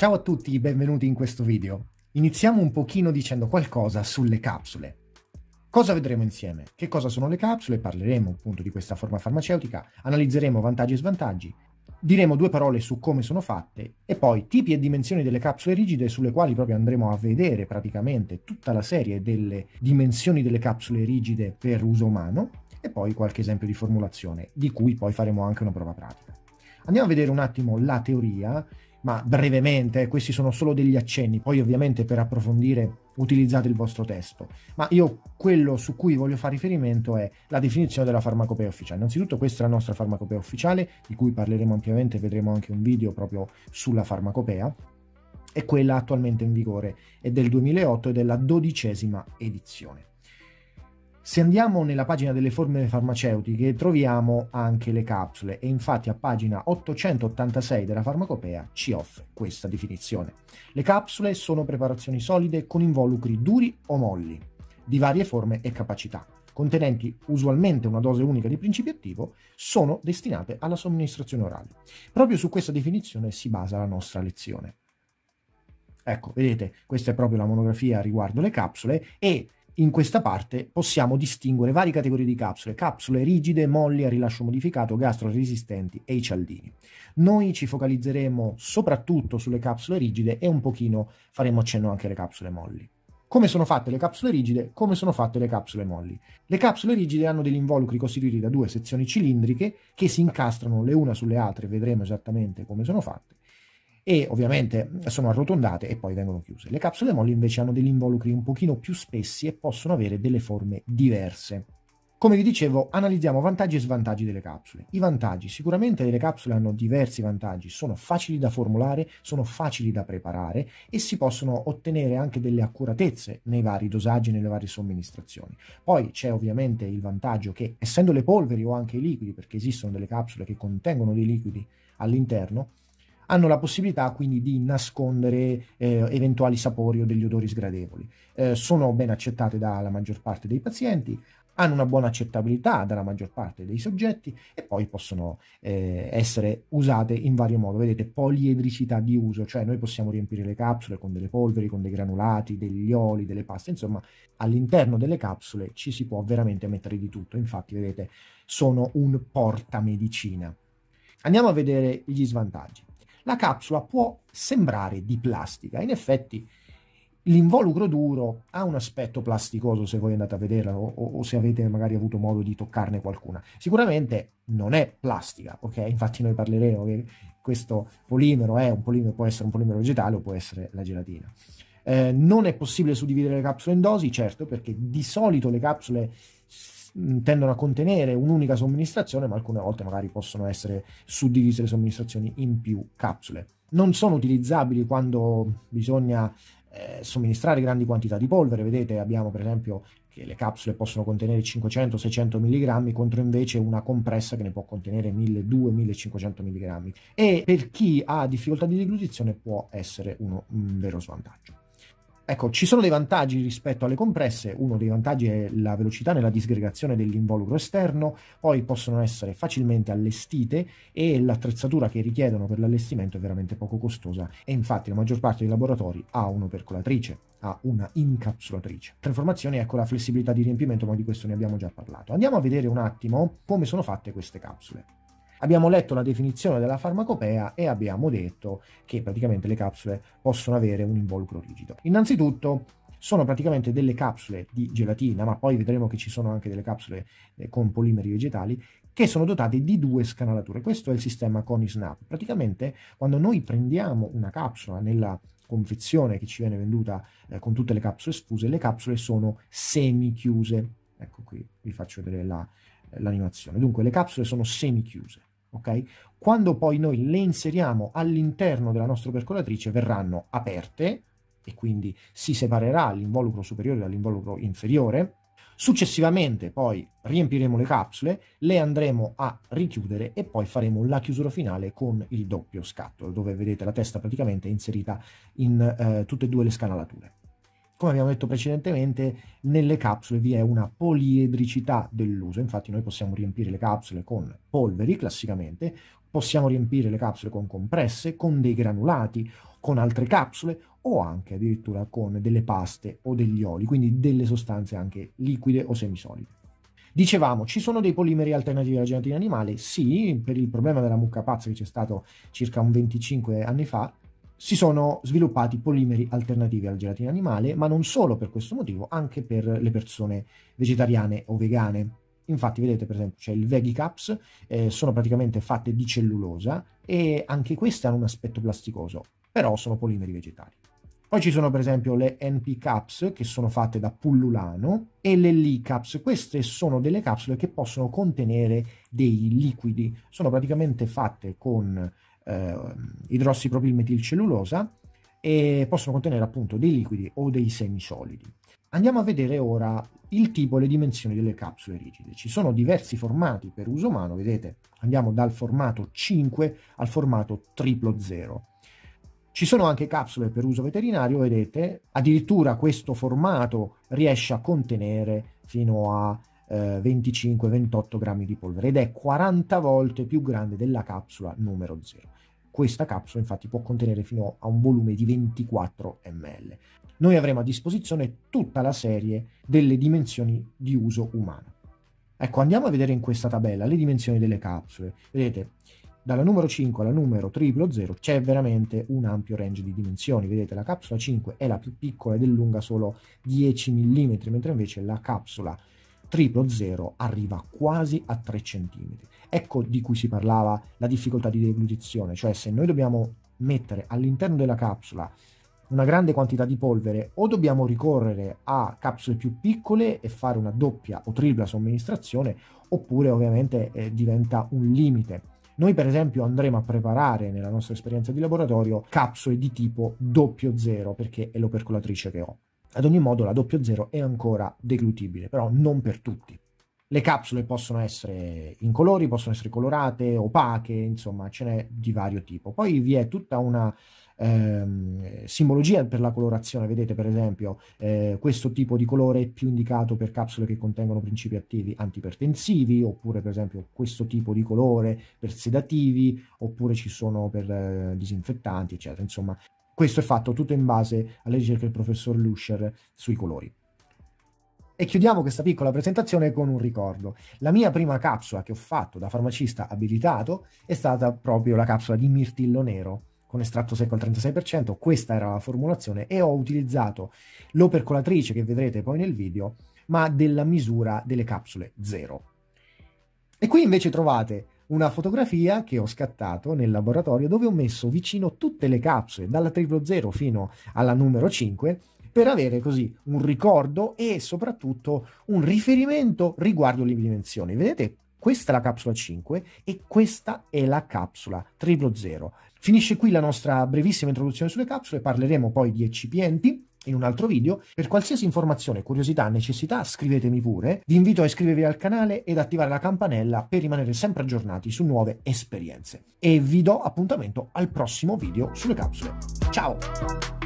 Ciao a tutti, benvenuti in questo video. Iniziamo un pochino dicendo qualcosa sulle capsule. Cosa vedremo insieme? Che cosa sono le capsule? Parleremo appunto di questa forma farmaceutica, analizzeremo vantaggi e svantaggi, diremo due parole su come sono fatte e poi tipi e dimensioni delle capsule rigide sulle quali proprio andremo a vedere praticamente tutta la serie delle dimensioni delle capsule rigide per uso umano e poi qualche esempio di formulazione di cui poi faremo anche una prova pratica. Andiamo a vedere un attimo la teoria ma brevemente, eh, questi sono solo degli accenni, poi ovviamente per approfondire utilizzate il vostro testo, ma io quello su cui voglio fare riferimento è la definizione della farmacopea ufficiale. Innanzitutto questa è la nostra farmacopea ufficiale, di cui parleremo ampiamente, vedremo anche un video proprio sulla farmacopea, è quella attualmente in vigore è del 2008 ed è la dodicesima edizione. Se andiamo nella pagina delle forme farmaceutiche troviamo anche le capsule e infatti a pagina 886 della farmacopea ci offre questa definizione. Le capsule sono preparazioni solide con involucri duri o molli, di varie forme e capacità, contenenti usualmente una dose unica di principio attivo, sono destinate alla somministrazione orale. Proprio su questa definizione si basa la nostra lezione. Ecco, vedete, questa è proprio la monografia riguardo le capsule e in questa parte possiamo distinguere varie categorie di capsule, capsule rigide, molli a rilascio modificato, gastroresistenti e i cialdini. Noi ci focalizzeremo soprattutto sulle capsule rigide e un pochino faremo accenno anche alle capsule molli. Come sono fatte le capsule rigide? Come sono fatte le capsule molli? Le capsule rigide hanno degli involucri costituiti da due sezioni cilindriche che si incastrano le una sulle altre, vedremo esattamente come sono fatte, e ovviamente mm, sono arrotondate e poi vengono chiuse. Le capsule molli invece hanno degli involucri un pochino più spessi e possono avere delle forme diverse. Come vi dicevo, analizziamo vantaggi e svantaggi delle capsule. I vantaggi, sicuramente le capsule hanno diversi vantaggi, sono facili da formulare, sono facili da preparare e si possono ottenere anche delle accuratezze nei vari dosaggi, nelle varie somministrazioni. Poi c'è ovviamente il vantaggio che, essendo le polveri o anche i liquidi, perché esistono delle capsule che contengono dei liquidi all'interno, hanno la possibilità quindi di nascondere eh, eventuali sapori o degli odori sgradevoli. Eh, sono ben accettate dalla maggior parte dei pazienti, hanno una buona accettabilità dalla maggior parte dei soggetti e poi possono eh, essere usate in vario modo. Vedete, poliedricità di uso, cioè noi possiamo riempire le capsule con delle polveri, con dei granulati, degli oli, delle paste, insomma all'interno delle capsule ci si può veramente mettere di tutto. Infatti, vedete, sono un portamedicina. Andiamo a vedere gli svantaggi la capsula può sembrare di plastica. In effetti l'involucro duro ha un aspetto plasticoso se voi andate a vederla o, o, o, se avete magari avuto modo di toccarne qualcuna. Sicuramente non è plastica, ok? Infatti noi parleremo che questo polimero è un polimero, può essere un polimero vegetale o può essere la gelatina. Eh, non è possibile suddividere le capsule in dosi, certo, perché di solito le capsule tendono a contenere un'unica somministrazione, ma alcune volte magari possono essere suddivise le somministrazioni in più capsule. Non sono utilizzabili quando bisogna eh, somministrare grandi quantità di polvere, vedete abbiamo per esempio che le capsule possono contenere 500-600 mg contro invece una compressa che ne può contenere 1200-1500 mg e per chi ha difficoltà di deglutizione può essere uno, un vero svantaggio. Ecco, ci sono dei vantaggi rispetto alle compresse, uno dei vantaggi è la velocità nella disgregazione dell'involucro esterno, poi possono essere facilmente allestite e l'attrezzatura che richiedono per l'allestimento è veramente poco costosa e infatti la maggior parte dei laboratori ha un'opercolatrice, ha una incapsulatrice. Tra informazioni ecco la flessibilità di riempimento, ma di questo ne abbiamo già parlato. Andiamo a vedere un attimo come sono fatte queste capsule. Abbiamo letto la definizione della farmacopea e abbiamo detto che praticamente le capsule possono avere un involucro rigido. Innanzitutto sono praticamente delle capsule di gelatina, ma poi vedremo che ci sono anche delle capsule eh, con polimeri vegetali che sono dotate di due scanalature. Questo è il sistema ConiSnap. Praticamente quando noi prendiamo una capsula nella confezione che ci viene venduta eh, con tutte le capsule sfuse, le capsule sono semichiuse. Ecco qui vi faccio vedere la, eh, l'animazione. Dunque le capsule sono semichiuse. Okay? Quando poi noi le inseriamo all'interno della nostra percolatrice verranno aperte e quindi si separerà l'involucro superiore dall'involucro inferiore. Successivamente poi riempiremo le capsule, le andremo a richiudere e poi faremo la chiusura finale con il doppio scatto, dove vedete la testa praticamente inserita in eh, tutte e due le scanalature. Come abbiamo detto precedentemente, nelle capsule vi è una poliedricità dell'uso, infatti noi possiamo riempire le capsule con polveri classicamente, possiamo riempire le capsule con compresse, con dei granulati, con altre capsule o anche addirittura con delle paste o degli oli, quindi delle sostanze anche liquide o semisolide. Dicevamo, ci sono dei polimeri alternativi alla gelatina animale? Sì, per il problema della mucca pazza che c'è stato circa un 25 anni fa, si sono sviluppati polimeri alternativi al gelatino animale, ma non solo per questo motivo, anche per le persone vegetariane o vegane. Infatti, vedete per esempio c'è il Vegicaps, eh, sono praticamente fatte di cellulosa e anche queste hanno un aspetto plasticoso, però sono polimeri vegetali. Poi ci sono per esempio le NP Caps che sono fatte da pullulano e le Lee Caps, queste sono delle capsule che possono contenere dei liquidi, sono praticamente fatte con eh, idrossipropilmetilcellulosa e possono contenere appunto dei liquidi o dei semisolidi. Andiamo a vedere ora il tipo e le dimensioni delle capsule rigide. Ci sono diversi formati per uso umano, vedete, andiamo dal formato 5 al formato triplo 0. Ci sono anche capsule per uso veterinario, vedete, addirittura questo formato riesce a contenere fino a 25-28 eh, grammi di polvere ed è 40 volte più grande della capsula numero 0. Questa capsula infatti può contenere fino a un volume di 24 ml. Noi avremo a disposizione tutta la serie delle dimensioni di uso umano. Ecco, andiamo a vedere in questa tabella le dimensioni delle capsule. Vedete, dalla numero 5 alla numero triplo 000 c'è veramente un ampio range di dimensioni. Vedete, la capsula 5 è la più piccola ed è lunga solo 10 mm, mentre invece la capsula triplo zero arriva quasi a 3 cm. Ecco di cui si parlava la difficoltà di deglutizione, cioè se noi dobbiamo mettere all'interno della capsula una grande quantità di polvere o dobbiamo ricorrere a capsule più piccole e fare una doppia o tripla somministrazione oppure ovviamente eh, diventa un limite. Noi per esempio andremo a preparare nella nostra esperienza di laboratorio capsule di tipo doppio zero perché è l'opercolatrice che ho. Ad ogni modo la zero è ancora deglutibile, però non per tutti. Le capsule possono essere in colori, possono essere colorate, opache, insomma ce n'è di vario tipo. Poi vi è tutta una ehm, simbologia per la colorazione, vedete per esempio eh, questo tipo di colore è più indicato per capsule che contengono principi attivi antipertensivi, oppure per esempio questo tipo di colore per sedativi, oppure ci sono per eh, disinfettanti, eccetera. Insomma questo è fatto tutto in base alle ricerche del professor Luscher sui colori. E chiudiamo questa piccola presentazione con un ricordo. La mia prima capsula che ho fatto da farmacista abilitato è stata proprio la capsula di mirtillo nero con estratto secco al 36%, questa era la formulazione e ho utilizzato l'opercolatrice che vedrete poi nel video, ma della misura delle capsule 0. E qui invece trovate una fotografia che ho scattato nel laboratorio dove ho messo vicino tutte le capsule, dalla zero fino alla numero 5, per avere così un ricordo e soprattutto un riferimento riguardo le dimensioni. Vedete? Questa è la capsula 5 e questa è la capsula zero. Finisce qui la nostra brevissima introduzione sulle capsule, parleremo poi di eccipienti in un altro video. Per qualsiasi informazione, curiosità, necessità, scrivetemi pure. Vi invito a iscrivervi al canale ed attivare la campanella per rimanere sempre aggiornati su nuove esperienze. E vi do appuntamento al prossimo video sulle capsule. Ciao!